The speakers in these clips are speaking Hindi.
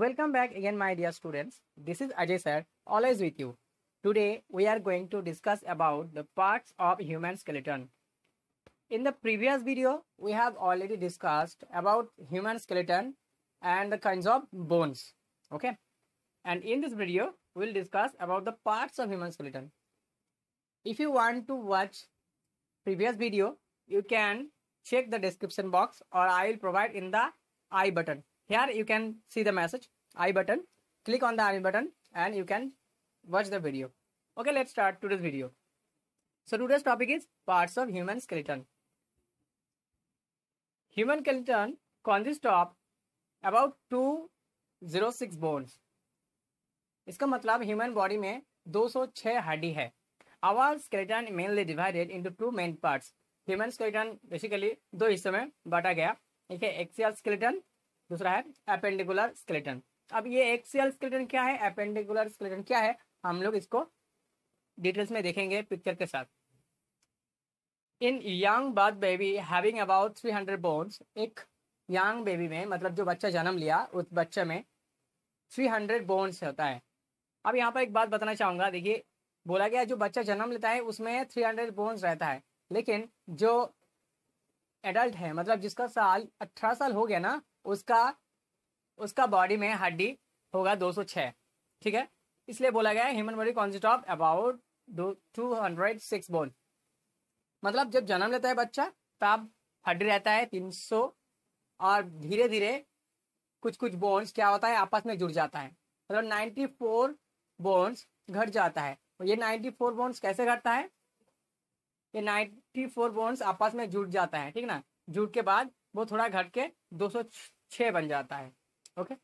Welcome back again my dear students. This is Ajay sir, always with you. Today we are going to discuss about the parts of human skeleton. In the previous video, we have already discussed about human skeleton and the kinds of bones. Okay. And in this video, we'll discuss about the parts of human skeleton. If you want to watch previous video, you can check the description box or I will provide in the I button Here you can see the message I button. Click on the I button and you can watch the video. Okay, let's start today's video. So today's topic is parts of human skeleton. Human skeleton consists of about 206 bones iska matlab human body mein 206 haddi hai our skeleton mainly divided into two main parts human skeleton basically दो हिस्सों में बांटा गया ठीक है एक्सियल स्केलेटन दूसरा है अपेंडिकुलर स्केलेटन अब ये एक्सियल स्केलेटन क्या है अपेंडिकुलर स्केलेटन क्या है हम लोग इसको डिटेल्स में देखेंगे पिक्चर के साथ in young birth baby having about three hundred bones एक यंग बेबी में मतलब जो बच्चा जन्म लिया उस बच्चे में थ्री हंड्रेड बोन्स होता है अब यहाँ पर एक बात बताना चाहूँगा देखिए बोला गया जो बच्चा जन्म लेता है उसमें थ्री हंड्रेड बोन्स रहता है लेकिन जो एडल्ट है मतलब जिसका साल अठारह साल हो गया ना उसका उसका बॉडी में हड्डी होगा 206 ठीक है इसलिए बोला गया है human body consist of about two hundred six bone मतलब जब जन्म लेता है बच्चा तब हड्डी रहता है तीन सौ और धीरे धीरे कुछ कुछ बोन्स क्या होता है आपस में जुड़ जाता है मतलब नाइन्टी फोर बोन्स घट जाता है और तो ये नाइन्टी फोर बोन्स कैसे घटता है ये नाइन्टी फोर बोन्स आपस में जुड़ जाता है ठीक ना जुड़ के बाद वो थोड़ा घट के दो बन जाता है ओके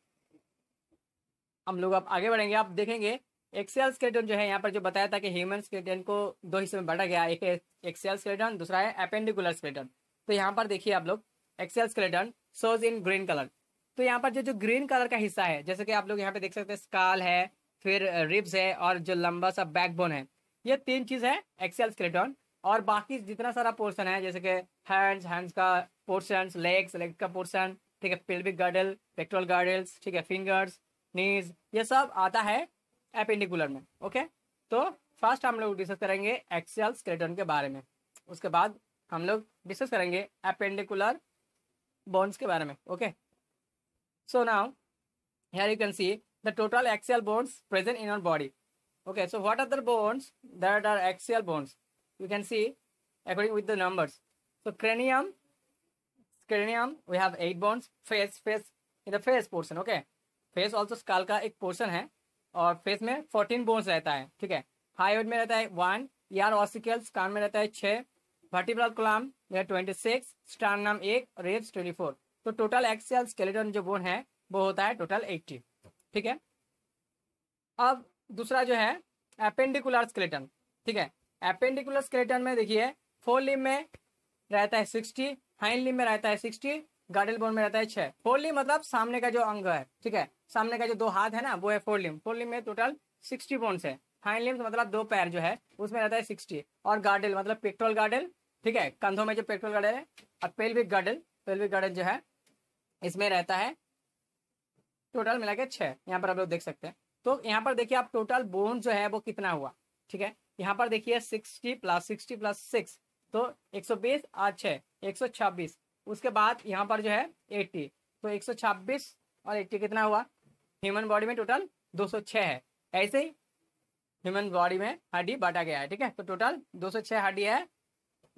हम लोग अब आगे बढ़ेंगे आप देखेंगे एक्सेल स्केटन जो है यहाँ पर जो बताया था कि ह्यूमन स्केटन को दो हिस्से में बांटा गया एक एक्सेल स्केटन दूसरा है अपेंडिकुलर स्केटन तो यहाँ पर देखिए आप लोग axial skeleton shows in green colour तो यहाँ पर जो जो ग्रीन कलर का हिस्सा है जैसे कि आप लोग यहाँ पे देख सकते हैं स्काल है फिर रिब्स है और जो लंबा सा बैकबोन है ये तीन चीज है एक्सेल स्केटन और बाकी जितना सारा पोर्सन है जैसे कि हैंड्स हैंड्स का पोर्शन लेग्स लेग का पोर्सन ठीक है पिल्विक गार्डल पेक्ट्रोल गार्डल्स ठीक है फिंगर्स नीज ये सब आता है एपेंडिकुलर में ओके तो फर्स्ट हम लोग डिस्कस करेंगे एक्सियल स्केलेटन के बारे में उसके बाद हम लोग डिस्कस करेंगे एपेंडिकुलर बोन्स के बारे में okay so now here you can see the total axial bones present in our body okay so what are the bones that are axial bones you can see according with the numbers. So cranium, cranium we have eight bones. Face, face in the face portion. Okay, face also skull का एक portion है और face में फोर्टीन बोन्स रहता है ठीक है हाईवेड में रहता है वन यार ऑसिकल्स कान में रहता है छः वर्टिब्रल कोलाम में ट्वेंटी सिक्स स्टार नाम एक रेप्स ट्वेंटी फोर तो टोटल एक्सेल स्केलेटन जो बोन है वो होता है टोटल एट्टी ठीक है अब दूसरा जो है अपेंडिकुलर स्केलेटन ठीक है एपेंडिकुलर स्केलेटन में देखिए फोर लिम में रहता है सिक्सटी हाइन लिम में रहता है सिक्सटी गार्डल बोन में रहता है छह फोर लिम मतलब सामने का जो अंग है ठीक है सामने का जो दो हाथ है ना वो है फोर लिम फोर लिम में टोटल सिक्सटी बोन्स है हाइन लिम्स मतलब दो पैर जो है उसमें रहता है सिक्सटी और गार्डल मतलब पेट्रोल गार्डल ठीक है कंधों में जो पेट्रोल गार्डल है और पेल्विक गार्डल पेल्विक गार्डल जो है इसमें रहता है टोटल मिला के छह यहाँ पर आप लोग देख सकते हैं तो यहाँ पर देखिए आप टोटल बोन जो है वो कितना हुआ ठीक है यहाँ पर देखिए sixty plus sixty plus six तो एक सौ बीस और छः एक सौ छब्बीस उसके बाद यहाँ पर जो है एट्टी तो एक सौ छब्बीस और एट्टी कितना हुआ ह्यूमन बॉडी में टोटल दो सौ छः है ऐसे ही ह्यूमन बॉडी में हड्डी बांटा गया है ठीक है तो टोटल दो सौ छः हड्डी है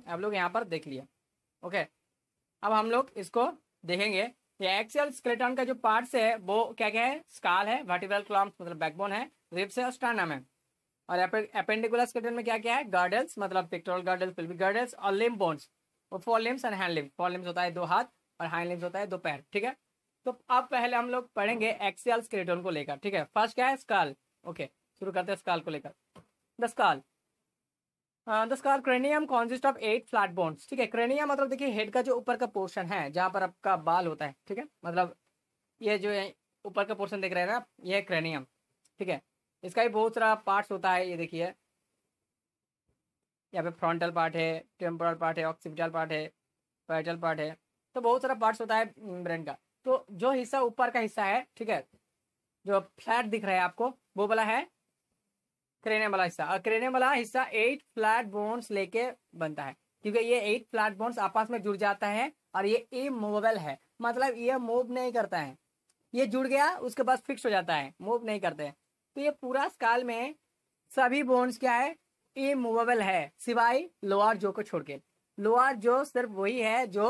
आप लोग यहाँ पर देख लिया ओके अब हम लोग इसको देखेंगे एक्सियल स्केलेटन का जो पार्ट्स है वो क्या क्या है स्काल है वर्टिब्रल क्लॉम्स मतलब बैकबोन है रिब्स है और स्टर्नम है और अपेंडिकुलर स्केलेटन में क्या क्या है गार्डल्स मतलब पिक्टोरल गार्डल्स फिल्मी गार्डल्स और लिम बोन्स और fore limbs and hand limb fore limbs होता है दो हाथ और हैंड लिम्स होता है दो पैर ठीक है तो अब पहले हम लोग पढ़ेंगे एक्सियल स्केलेटन को लेकर ठीक है फर्स्ट क्या है स्काल ओके शुरू करते हैं स्काल को लेकर the skull the skull cranium consist of eight flat bones ठीक है क्रेनियम मतलब देखिए हेड का जो ऊपर का पोर्शन है जहाँ पर आपका बाल होता है ठीक है मतलब ये जो ऊपर का पोर्शन देख रहे हैं ना ये है क्रेनियम ठीक है इसका भी बहुत सारा पार्ट्स होता है ये देखिए यहाँ पे फ्रंटल पार्ट है टेम्पोरल पार्ट है ऑक्सीपिटल पार्ट है पैटल पार्ट है तो बहुत सारा पार्ट्स होता है ब्रेन mm, का तो जो हिस्सा ऊपर का हिस्सा है ठीक है जो फ्लैट दिख रहा है आपको वो वाला है क्रेनियम वाला हिस्सा और क्रेनियम वाला हिस्सा एट फ्लैट बोन्स लेके बनता है क्योंकि ये एट फ्लैट बोन्स आपस में जुड़ जाता है और ये इमोबल है मतलब ये मूव नहीं करता है ये जुड़ गया उसके बाद फिक्स हो जाता है मूव नहीं करते हैं तो ये पूरा स्काल में सभी बोन्स क्या है इमूवेबल है सिवाय लोअर जो को छोड़ के लोअर जो सिर्फ वही है जो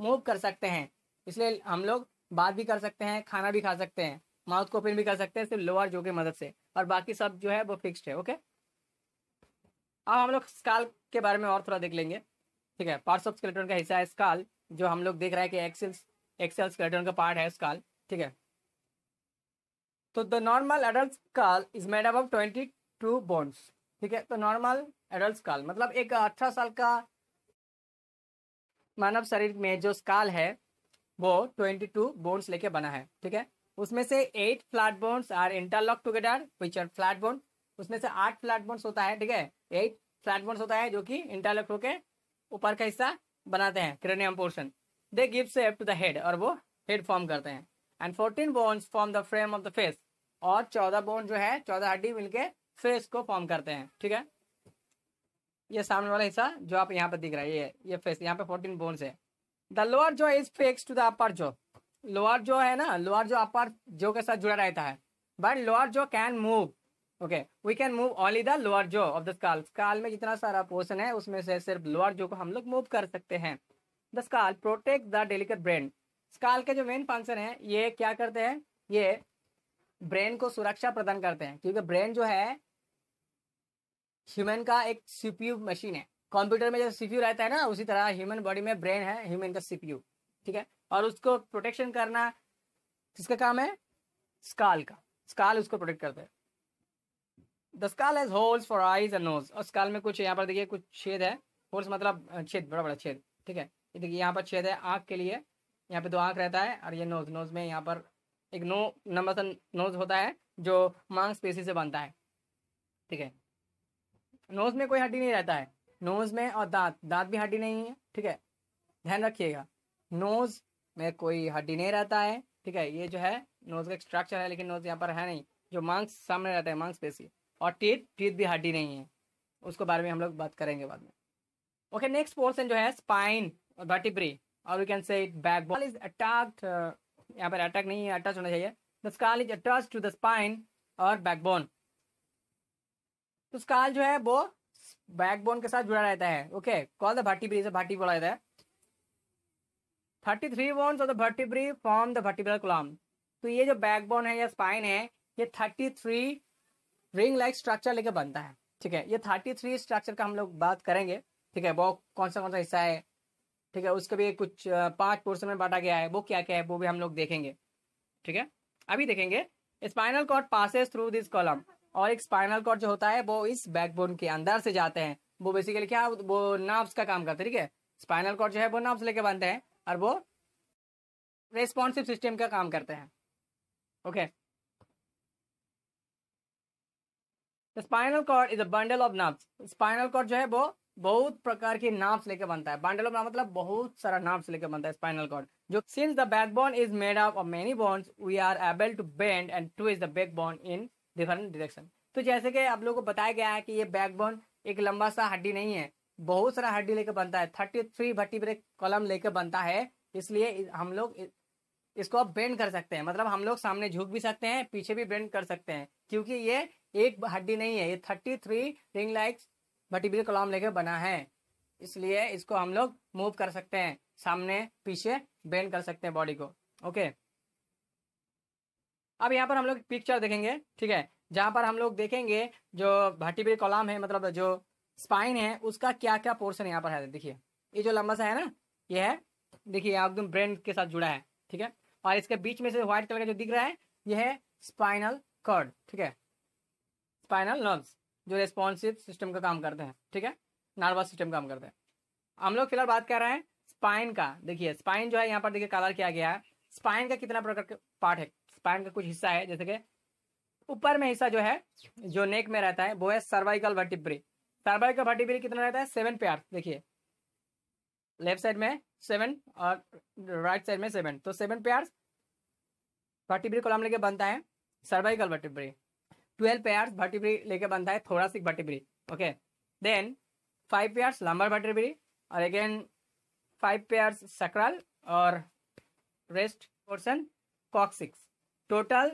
मूव कर सकते हैं इसलिए हम लोग बात भी कर सकते हैं खाना भी खा सकते हैं माउथ को ओपन भी कर सकते हैं सिर्फ लोअर जो की मदद से और बाकी सब जो है वो फिक्स्ड है ओके अब हम लोग स्काल के बारे में और थोड़ा देख लेंगे ठीक है पार्ट्स ऑफ स्केलेटन का हिस्सा है स्काल जो हम लोग देख रहे हैं कि एक्सेल एक्सेल स्केलेटन का पार्ट है स्काल ठीक है तो the normal adult skull is made up of twenty two bones ठीक है तो नॉर्मल एडल्ट काल मतलब एक अठारह साल का मानव शरीर में जो स्काल है वो ट्वेंटी टू बोन्स लेके बना है ठीक है उसमें से eight flat bones are interlock together which are flat bone उसमें से आठ फ्लैट बोन्स होता है ठीक है एट फ्लैट बोन्स होता है जो कि इंटरलॉक होके ऊपर का हिस्सा बनाते हैं cranium portion they give shape to the head और वो हेड फॉर्म करते हैं and fourteen bones form the frame of the face और चौदह बोन जो है चौदह हड्डी मिलके फिर इसको फॉर्म करते हैं ठीक है ये सामने वाला हिस्सा जो आप यहाँ पे दिख रहा है ये ये फेस यहाँ पे फोर्टीन बोन्स है the lower jaw is fix to the upper jaw lower जो है ना लोअर जो अपर जो के साथ जुड़ा रहता है but lower jaw can move okay we can move only the lower jaw of the skull skull में जितना सारा पोर्सन है उसमें से सिर्फ लोअर जो को हम लोग मूव कर सकते हैं the skull protect the delicate brain skull के जो मेन फंक्शन है ये क्या करते हैं ये ब्रेन को सुरक्षा प्रदान करते हैं क्योंकि ब्रेन जो है ह्यूमन का एक सीपीयू मशीन है कंप्यूटर में जो सीपीयू रहता है ना उसी तरह ह्यूमन बॉडी में ब्रेन है ह्यूमन का सीपीयू ठीक है और उसको प्रोटेक्शन करना किसका काम है स्काल का स्काल उसको प्रोटेक्ट करता है the skull has holes for eyes and nose और स्काल में कुछ यहाँ पर देखिए कुछ छेद है होल्स मतलब छेद बड़ा बड़ा छेद ठीक है ये देखिए यहाँ पर छेद है आँख के लिए यहाँ पे दो आँख रहता है और ये नोज नोज में यहाँ पर एक नो नंबर सा नोज होता है जो मांस पेशी से बनता है ठीक है नोज में कोई हड्डी नहीं रहता है नोज में और दांत दांत भी हड्डी नहीं है ठीक है ध्यान रखिएगा नोज में कोई हड्डी नहीं रहता है ठीक है ये जो है नोज का स्ट्रक्चर है लेकिन नोज यहाँ पर है नहीं जो मांस सामने रहता है मांस पेशी और टीथ टीथ भी हड्डी नहीं है उसको बारे में हम लोग बात करेंगे बाद में ओके नेक्स्ट पोर्सन जो है स्पाइन और वर्टिब्री और we can say it backbone is attacked यहाँ पर अटैक नहीं है अटैच होना चाहिए the scale is attach to the spine और बैकबोन तो स्काल जो है वो बैकबोन के साथ जुड़ा रहता है ओके कॉल द भट्टी भाटीब्री भट्टी बोला जाता है thirty three bones of the Bhatti brie form the भर्टिब्रल column तो ये जो बैकबोन है या स्पाइन है ये thirty three ring like structure लेके बनता है ठीक है ये थर्टी थ्री स्ट्रक्चर का हम लोग बात करेंगे ठीक है वो कौन सा कौन सा हिस्सा है ठीक है उसका भी कुछ पांच पोर्सन में बांटा गया है वो क्या क्या है वो भी हम लोग देखेंगे ठीक है अभी देखेंगे spinal cord passes through this column और एक स्पाइनल कॉर्ड जो होता है वो इस बैकबोन के अंदर से जाते हैं वो बेसिकली क्या वो नर्व्स का काम करते हैं ठीक है स्पाइनल कॉर्ड जो है वो नर्व्स लेके बांधते हैं और वो रेस्पॉन्सिव सिस्टम का काम करते हैं okay spinal cord is a bundle of nerves spinal cord जो है वो बहुत प्रकार के नाम्स लेके बनता है बांडल ऑफ मतलब बहुत सारा नाम्स लेके बनता है स्पाइनल कॉर्ड जो since the back bone is made up of many bones we are able to bend and twist the back bone in different direction तो जैसे कि आप लोगों को बताया गया है कि ये बैक बोन एक लंबा सा हड्डी नहीं है बहुत सारा हड्डी लेके बनता है थर्टी थ्री भट्टी पर कॉलम लेके बनता है इसलिए हम लोग इसको आप बेंड कर सकते हैं मतलब हम लोग सामने झुक भी सकते हैं पीछे भी बेंड कर सकते हैं क्योंकि ये एक हड्डी नहीं है ये thirty three ring likes vertebral column लेके बना है इसलिए इसको हम लोग मूव कर सकते हैं सामने पीछे बेंड कर सकते हैं बॉडी को ओके अब यहाँ पर हम लोग पिक्चर देखेंगे ठीक है जहाँ पर हम लोग देखेंगे जो भट्टीबिल कॉलम है मतलब जो स्पाइन है उसका क्या क्या पोर्शन यहाँ पर है देखिए ये जो लंबा सा है ना ये है देखिए यहाँ एकदम ब्रेन के साथ जुड़ा है ठीक है और इसके बीच में से व्हाइट कलर का जो दिख रहा है यह है स्पाइनल कर्ड ठीक है स्पाइनल नर्व्स जो रेस्पॉन्सिव सिस्टम का काम करते हैं ठीक है नर्वस सिस्टम काम करते हैं हम लोग फिलहाल बात कर रहे हैं स्पाइन का देखिए स्पाइन जो है यहाँ पर देखिए कलर किया गया है स्पाइन का कितना प्रकार का पार्ट है स्पाइन का कुछ हिस्सा है जैसे कि ऊपर में हिस्सा जो है जो नेक में रहता है वो है सर्वाइकल वर्टिब्री सर्वाइकल वर्टिब्री कितना रहता है सेवन पेयर देखिए लेफ्ट साइड में सेवन और राइट साइड में सेवन तो सेवन पेयर वर्टिब्री हम लेके बनता है cervical vertebrae twelve pairs vertebrae लेके बनता है थोड़ा thoracic vertebrae okay then five pairs lumbar vertebrae और अगेन फाइव पेयर्स sacral और पोर्सन कॉक सिक्स टोटल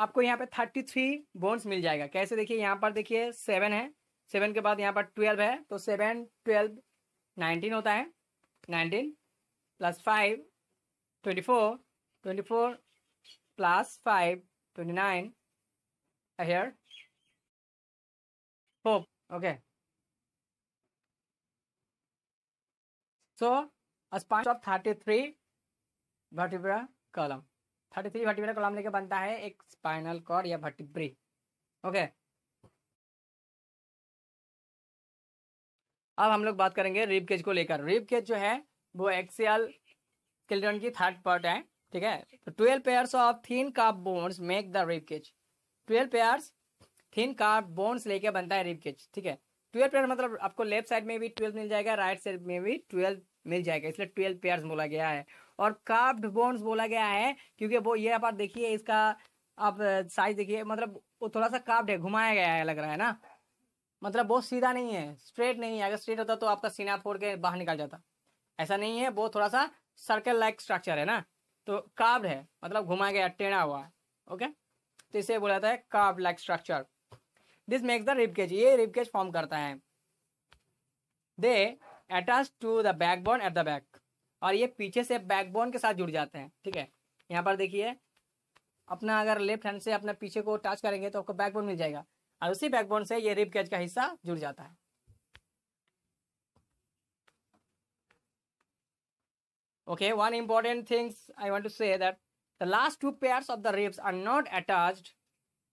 आपको यहाँ पे थर्टी थ्री बोन्स मिल जाएगा कैसे देखिए यहाँ पर देखिए सेवन है सेवन के बाद यहाँ पर ट्वेल्व है तो सेवन ट्वेल्व नाइनटीन होता है nineteen plus five twenty four twenty four plus five twenty nine here hope okay so a spine of 33 vertebra column 33 vertebra column लेके banta hai ek spinal cord ya vertebrae okay. अब हम लोग बात करेंगे रिब केज को लेकर रिब केज जो है वो एक्सियल स्केलेटन की थर्ड पार्ट है ठीक है तो ट्वेल्व पेयर्स ऑफ थीन काप bones make the rib cage twelve pairs thin curved bones लेके बनता है रिप केज ठीक है ट्वेल्व पेयर मतलब आपको लेफ्ट साइड में भी ट्वेल्व मिल जाएगा राइट साइड में भी ट्वेल्व मिल जाएगा इसलिए ट्वेल्व पेयर्स बोला गया है और कार्ड बोन्स बोला गया है क्योंकि वो ये आप देखिए इसका आप साइज देखिए मतलब वो थोड़ा सा काप्ड है घुमाया गया है लग रहा है ना मतलब बहुत सीधा नहीं है स्ट्रेट नहीं है अगर स्ट्रेट होता तो आपका सीना फोड़ के बाहर निकल जाता ऐसा नहीं है वो थोड़ा सा सर्कल लाइक स्ट्रक्चर है ना तो काब्ड है मतलब घुमाया गया टेढ़ा हुआ है ओके तो इसे बोला जाता है curve like structure this makes the ribcage ये रिपकेज फॉर्म करता है they attach to the backbone at the back और ये पीछे से बैकबोन के साथ जुड़ जाते हैं ठीक है यहाँ पर देखिए अपना अगर लेफ्ट हैंड से अपना पीछे को टच करेंगे तो आपको बैकबोन मिल जाएगा और उसी बैकबोन से ये रिप कैच का हिस्सा जुड़ जाता है okay one important things I want to say that The last two pairs of the ribs are not attached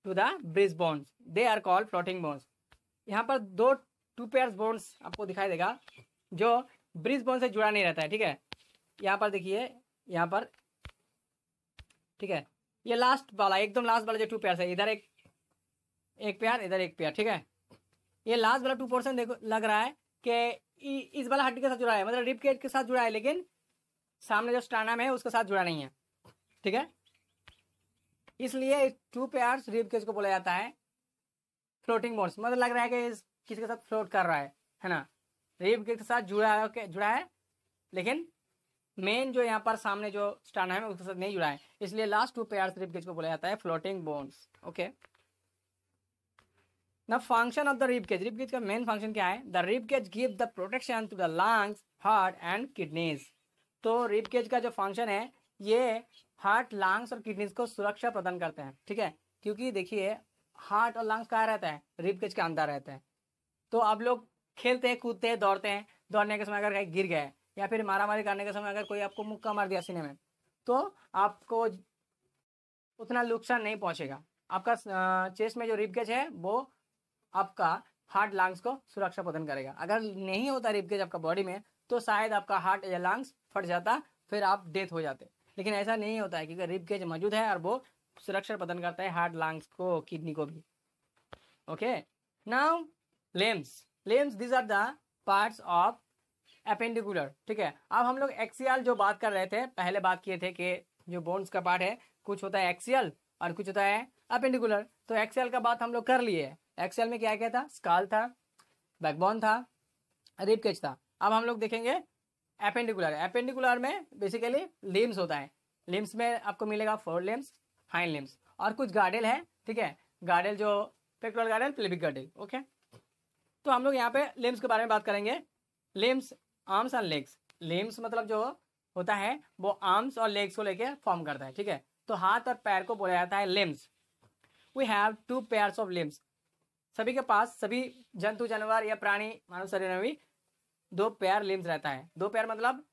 to the bridge bones. They are called floating bones. यहाँ पर दो टू पेयर बोन्स आपको दिखाई देगा जो ब्रिज बोन से जुड़ा नहीं रहता है ठीक है यहाँ पर देखिए यहाँ पर ठीक है ये लास्ट वाला एकदम लास्ट वाला जो टू पेयर है इधर एक एक पेयर इधर एक पेयर ठीक है ये लास्ट वाला टू पोर्सन देखो लग रहा है कि इस वाला हड्डी के साथ जुड़ा है मतलब रिप के साथ जुड़ा है लेकिन सामने जो स्टानाम है उसके साथ जुड़ा नहीं है ठीक है इसलिए टू पेयर्स रिब केस को बोला जाता है फ्लोटिंग बोन्स मतलब लग रहा है कि किसी के साथ फ्लोट कर रहा है है ना रिब के साथ जुड़ा है जुड़ा है लेकिन मेन जो यहाँ पर सामने जो स्टैंड है उसके साथ नहीं जुड़ा है इसलिए last two pairs rib cage को बोला जाता है फ्लोटिंग बोन्स ओके ना function of the rib cage rib cage का मेन फंक्शन क्या है the rib cage give the protection to the lungs heart and kidneys तो रिब केज का जो फंक्शन है ये हार्ट लंग्स और किडनीज को सुरक्षा प्रदान करते हैं ठीक है क्योंकि देखिए हार्ट और लंग्स कहाँ रहता है रिप के अंदर रहते हैं तो आप लोग खेलते हैं कूदते हैं दौड़ते हैं दौड़ने के समय अगर कहीं गिर गए या फिर मारामारी करने के समय अगर कोई आपको मुक्का मार दिया सीने में तो आपको उतना नुकसान नहीं पहुंचेगा आपका चेस्ट में जो रिपगेज है वो आपका हार्ट लंग्स को सुरक्षा प्रदान करेगा अगर नहीं होता रिपगेज आपका बॉडी में तो शायद आपका हार्ट या लंग्स फट जाता फिर आप डेथ हो जाते लेकिन ऐसा नहीं होता है क्योंकि रिब केज मौजूद है और वो सुरक्षा प्रदान करता है हार्ट लंग्स को किडनी को भी okay now limbs limbs these are the parts of appendicular ठीक है अब हम लोग एक्सियल जो बात कर रहे थे पहले बात किए थे कि जो बोन्स का पार्ट है कुछ होता है एक्सियल और कुछ होता है अपेंडिकुलर तो एक्सियल का बात हम लोग कर लिए एक्सियल में क्या क्या था स्काल था बैकबोन था रिप केज था अब हम लोग देखेंगे एपेंडिकुलर एपेंडिकुलर में बेसिकली लिम्स होता है लिम्स में आपको मिलेगा फोर लिम्स हाइन लिम्स और कुछ गार्डल है ठीक है गार्डल जो पेक्टोरल गार्डल प्लेबिक गार्डल ओके तो हम लोग यहाँ पे लिम्स के बारे में बात करेंगे limbs arms and legs limbs मतलब जो होता है वो आर्म्स और लेग्स को लेके फॉर्म करता है ठीक है तो हाथ और पैर को बोला जाता है limbs we have two pairs of limbs सभी के पास सभी जंतु जानवर या प्राणी मानव शरीर में भी दो पैर लिम्स रहता है दो पैर मतलब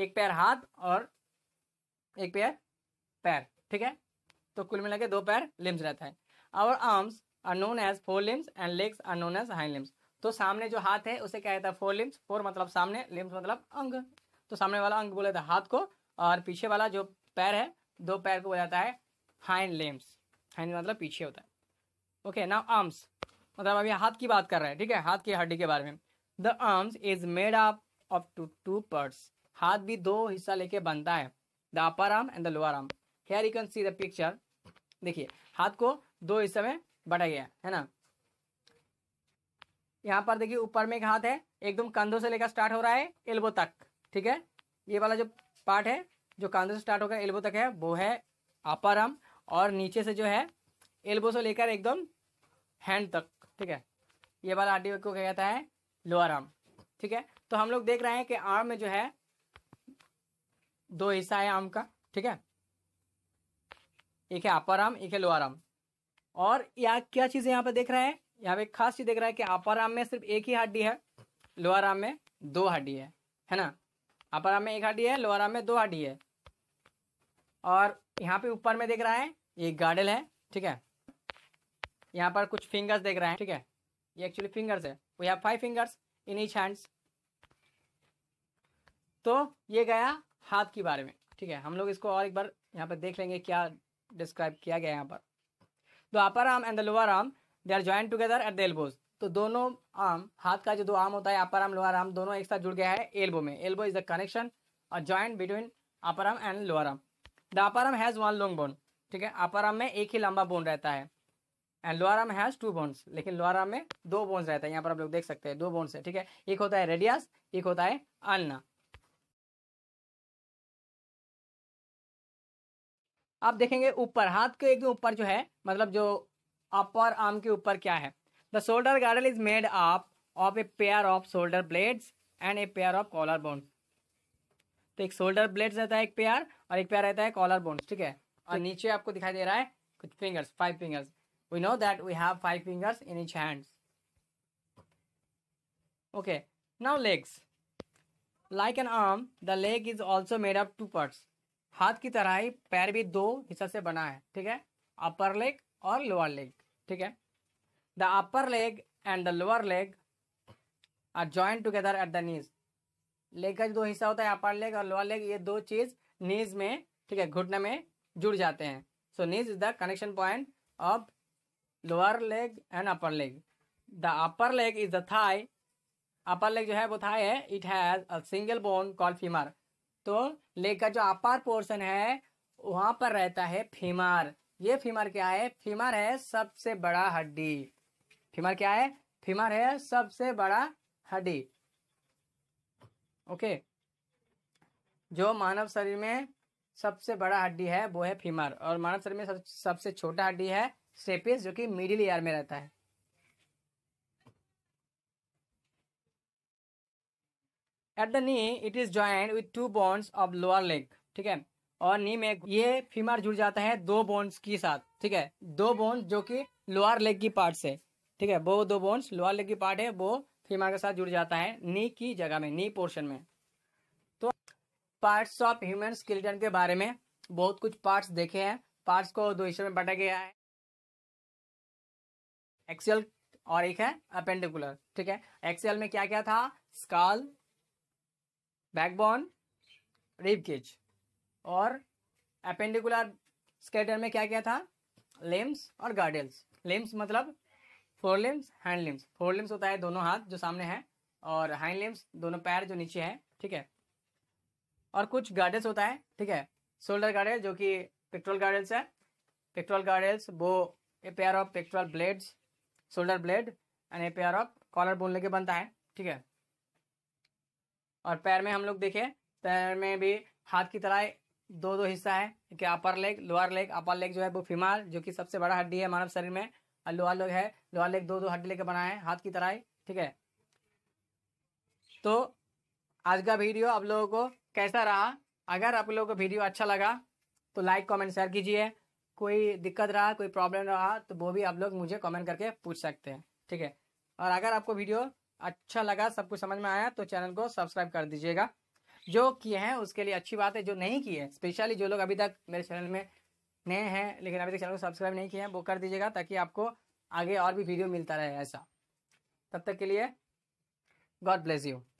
एक पैर हाथ और एक पैर पैर ठीक है तो कुल मिला के दो पैर लिम्स रहता है और arms are known as fore limbs and legs are known as hind limbs तो सामने जो हाथ है उसे क्या कहता है फोर लिम्स फोर मतलब सामने लिम्स मतलब अंग तो सामने वाला अंग बोला जाता है हाथ को और पीछे वाला जो पैर है दो पैर को बोला जाता है हाइंड लिम्स हाइंड मतलब पीछे होता है ओके नाउ आर्म्स मतलब अभी हाथ की बात कर रहे हैं ठीक है हाथ की हड्डी के बारे में the arms is made up of two two parts हाथ भी दो हिस्सा लेके बनता है the upper arm and the lower arm here you can see the picture देखिए हाथ को दो हिस्से में बटा गया है ना यहाँ पर देखिए ऊपर में एक हाथ है एकदम कंधों से लेकर स्टार्ट हो रहा है एल्बो तक ठीक है ये वाला जो पार्ट है जो कंधों से स्टार्ट होकर एल्बो तक है वो है अपर आर्म और नीचे से जो है एल्बो से लेकर एकदम हैंड तक ठीक है ये वाला आर्टिकल को कहता है लोअर आर्म ठीक है तो हम लोग देख रहे हैं कि आर्म में जो है दो हिस्सा है आर्म का ठीक है एक है अपर आर्म एक है लोअर आर्म और यहाँ क्या चीज़ यहाँ पे देख रहे हैं यहाँ पे खास चीज़ देख रहा है कि अपर आर्म में सिर्फ एक ही हड्डी है लोअर आर्म में दो हड्डी है है ना अपर आर्म में एक हड्डी है लोअर आर्म में दो हड्डी है और यहाँ पे ऊपर में देख रहा है ये गार्डल है ठीक है यहाँ पर कुछ फिंगर्स देख रहे हैं ठीक है ये एक्चुअली फिंगर्स है we have five fingers in each hands तो ये गया हाथ के बारे में ठीक है हम लोग इसको और एक बार यहाँ पर देख लेंगे क्या डिस्क्राइब किया गया यहाँ पर the upper arm and the lower arm they are join together at the elbows तो दोनों आर्म हाथ का जो दो आर्म होता है अपर आर्म लोअर आर्म दोनों एक साथ जुड़ गया है एल्बो में एल्बो इज द कनेक्शन और joint between upper arm and lower arm the upper arm has one long bone ठीक है अपर आर्म में एक ही लंबा बोन रहता है and lower arm has two bones लेकिन लोअर आर्म में दो बोन्स रहता है यहाँ पर आप लोग देख सकते हैं दो बोन्स है ठीक है एक होता है रेडियस एक होता है अल्ना आप देखेंगे ऊपर हाथ के एकदम ऊपर जो है मतलब जो अपर आर्म के ऊपर क्या है the shoulder girdle is made up of a pair of shoulder blades and a pair of collar bones तो एक शोल्डर ब्लेड्स रहता है एक पेयर और एक पेयर रहता है कॉलर बोन्स ठीक है और तो नीचे आपको दिखाई दे रहा है कुछ fingers five fingers we know that we have five fingers in each hands okay now legs like an arm the leg is also made up two parts हाथ की तरह ही पैर भी दो हिस्सा से बना है ठीक है अपर लेग और लोअर लेग ठीक है the upper leg and the lower leg are joint together at the knees leg का जो दो हिस्सा होता है अपर लेग और लोअर लेग ये दो चीज नीज में ठीक है घुटने में जुड़ जाते हैं so knees is the connection point of lower leg and upper leg the upper leg is the thigh upper leg जो है वो थाई है it has a single bone call femur तो लेग का जो अपर पोर्शन है वहां पर रहता है फीमर ये फीमर क्या है फीमर है सबसे बड़ा हड्डी फीमर क्या है फीमर है सबसे बड़ा हड्डी ओके जो मानव शरीर में सबसे बड़ा हड्डी है वो है फीमर और मानव शरीर में सब, सबसे छोटा हड्डी है सेपियस जो कि मिडिल ईयर में रहता है at the knee it is joint with two bones of lower leg ठीक है और नी में ये फीमर जुड़ जाता है दो बोन्स के साथ ठीक है दो बोन्स जो कि लोअर लेग की पार्ट से ठीक है वो दो बोन्स लोअर लेग की पार्ट है वो फीमर के साथ जुड़ जाता है नी की जगह में नी पोर्शन में तो पार्ट्स ऑफ ह्यूमन स्केलेटन के बारे में बहुत कुछ पार्ट्स देखे हैं पार्ट्स को दो हिस्सों में बांटा गया है एक्सियल और एक है अपेंडिकुलर ठीक है एक्सियल में क्या क्या था स्काल बैकबोन रिबकेज और अपेंडिकुलर स्केटर में क्या क्या था लेम्स और गार्डल्स लेम्स मतलब fore limbs hind limbs fore limbs होता है दोनों हाथ जो सामने है और हैंड लिम्स दोनों पैर जो नीचे है ठीक है और कुछ गार्डल्स होता है ठीक है शोल्डर गार्डल जो कि पेट्रोल गार्डल्स है पेट्रोल गार्डल्स वो a pair of pectoral blades shoulder blade and a pair of collar bone लेके बनता है ठीक है और पैर में हम लोग देखें पैर में भी हाथ की तरह दो दो हिस्सा है कि upper leg lower leg upper leg जो है वो फीमार जो कि सबसे बड़ा हड्डी है मानव शरीर में और लोअर लेग है लोअर लेग दो दो हड्डी लेके बना है हाथ की तरह ठीक है तो आज का वीडियो आप लोगों को कैसा रहा अगर आप लोगों को वीडियो अच्छा लगा तो लाइक कमेंट शेयर कीजिए कोई दिक्कत रहा कोई प्रॉब्लम रहा तो वो भी आप लोग मुझे कमेंट करके पूछ सकते हैं ठीक है और अगर आपको वीडियो अच्छा लगा सब कुछ समझ में आया तो चैनल को सब्सक्राइब कर दीजिएगा जो किए हैं उसके लिए अच्छी बात है जो नहीं किए स्पेशली जो लोग अभी तक मेरे चैनल में नए हैं लेकिन अभी तक चैनल को सब्सक्राइब नहीं किए हैं वो कर दीजिएगा ताकि आपको आगे और भी वीडियो मिलता रहे ऐसा तब तक के लिए गॉड ब्लेस यू